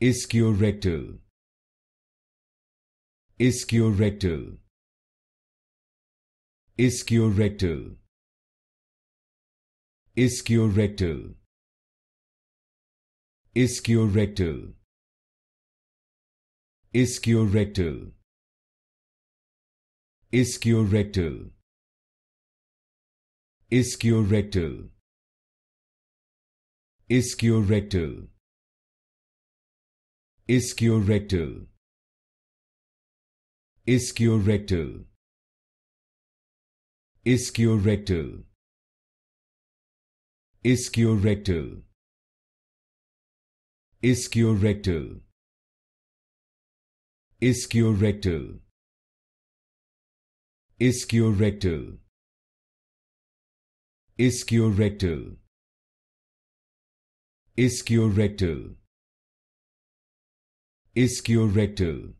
Ischiorectal. Ischiorectal. Ischiorectal. Ischiorectal. Ischiorectal. Ischiorectal. Ischiorectal. Ischiorectal. Ischiorectal Ischiorectal. Ischiorectal. Ischiorectal. Ischiorectal. Ischiorectal. Ischiorectal. Ischiorectal. Ischiorectal. Ischiorectal Ischiorectal.